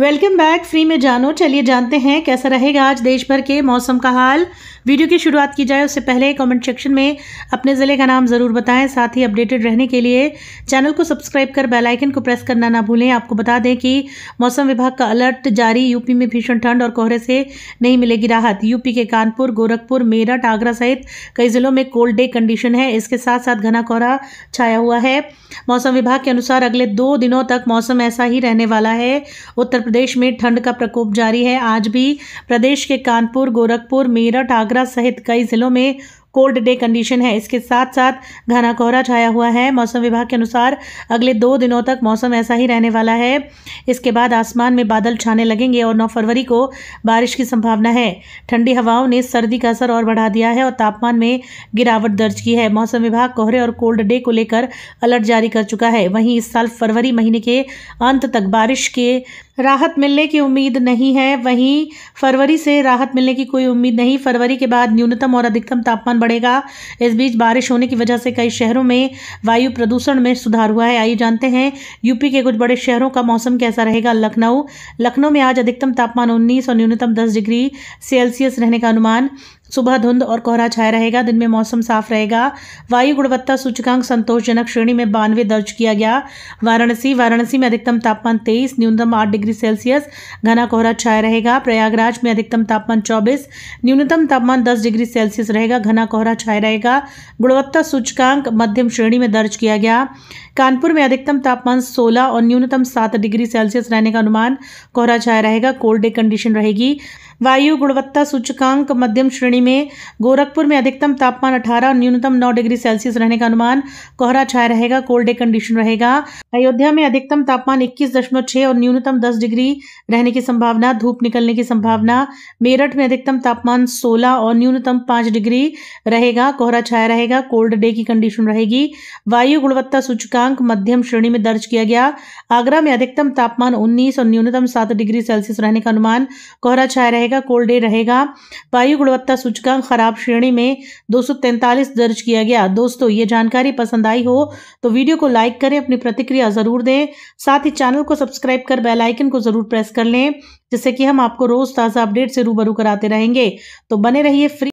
welcome back free में जानो चलिए जानते हैं कैसा रहेगा आज देश भर के मौसम का हाल वीडियो की शुरुआत की जाए उससे पहले कमेंट सेक्शन में अपने ज़िले का नाम ज़रूर बताएं साथ ही अपडेटेड रहने के लिए चैनल को सब्सक्राइब कर बेल आइकन को प्रेस करना ना भूलें आपको बता दें कि मौसम विभाग का अलर्ट जारी यूपी में भीषण ठंड और कोहरे से नहीं मिलेगी राहत यूपी के कानपुर गोरखपुर मेरठ आगरा सहित कई ज़िलों में कोल्ड डे कंडीशन है इसके साथ साथ घना कोहरा छाया हुआ है मौसम विभाग के अनुसार अगले दो दिनों तक मौसम ऐसा ही रहने वाला है उत्तर प्रदेश में ठंड का प्रकोप जारी है आज भी प्रदेश के कानपुर गोरखपुर मेरठ आगरा सहित कई जिलों में कोल्ड डे कंडीशन है इसके साथ साथ घना कोहरा छाया हुआ है मौसम विभाग के अनुसार अगले दो दिनों तक मौसम ऐसा ही रहने वाला है इसके बाद आसमान में बादल छाने लगेंगे और 9 फरवरी को बारिश की संभावना है ठंडी हवाओं ने सर्दी का असर और बढ़ा दिया है और तापमान में गिरावट दर्ज की है मौसम विभाग कोहरे और कोल्ड डे को लेकर अलर्ट जारी कर चुका है वहीं इस साल फरवरी महीने के अंत तक बारिश के राहत मिलने की उम्मीद नहीं है वहीं फरवरी से राहत मिलने की कोई उम्मीद नहीं फरवरी के बाद न्यूनतम और अधिकतम तापमान बढ़ेगा इस बीच बारिश होने की वजह से कई शहरों में वायु प्रदूषण में सुधार हुआ है आइए जानते हैं यूपी के कुछ बड़े शहरों का मौसम कैसा रहेगा लखनऊ लखनऊ में आज अधिकतम तापमान उन्नीस और न्यूनतम दस डिग्री सेल्सियस रहने का अनुमान सुबह धुंध और कोहरा छाया रहेगा दिन में मौसम साफ रहेगा वायु गुणवत्ता सूचकांक संतोषजनक श्रेणी में बानवे दर्ज किया गया वाराणसी वाराणसी में अधिकतम तापमान तेईस न्यूनतम आठ डिग्री सेल्सियस घना कोहरा छाया रहेगा प्रयागराज में अधिकतम तापमान चौबीस न्यूनतम तापमान दस डिग्री सेल्सियस रहेगा घना कोहरा छाया रहेगा गुणवत्ता सूचकांक मध्यम श्रेणी में दर्ज किया गया कानपुर में अधिकतम तापमान सोलह और न्यूनतम सात डिग्री सेल्सियस रहने का अनुमान कोहरा छाया रहेगा कोल्ड डे कंडीशन रहेगी वायु गुणवत्ता सूचकांक मध्यम श्रेणी श्रेणी में गोरखपुर में अधिकतम तापमान 18 और न्यूनतम 9 डिग्री सेल्सियस रहने का अनुमान कोहरा छाया रहेगा कोल्ड डे कंडीशन रहेगा अयोध्या में अधिकतम तापमान 21.6 और न्यूनतम 10 डिग्री रहने की संभावना धूप निकलने की संभावना मेरठ में अधिकतम तापमान सोलह और न्यूनतम पांच डिग्री रहेगा कोहरा छाया रहेगा कोल्ड डे की कंडीशन रहेगी वायु गुणवत्ता सूचकांक मध्यम श्रेणी में दर्ज किया गया आगरा में अधिकतम तापमान उन्नीस और न्यूनतम सात डिग्री सेल्सियस रहने का अनुमान कोहरा छाया रहेगा कोल्ड डे रहेगा वायु गुणवत्ता सूचकांक खराब श्रेणी में दो दर्ज किया गया दोस्तों ये जानकारी पसंद आई हो तो वीडियो को लाइक करें अपनी प्रतिक्रिया ज़रूर दें साथ ही चैनल को सब्सक्राइब कर बेल आइकन को ज़रूर प्रेस कर लें जिससे कि हम आपको रोज़ ताज़ा अपडेट से रूबरू कराते रहेंगे तो बने रहिए फ्री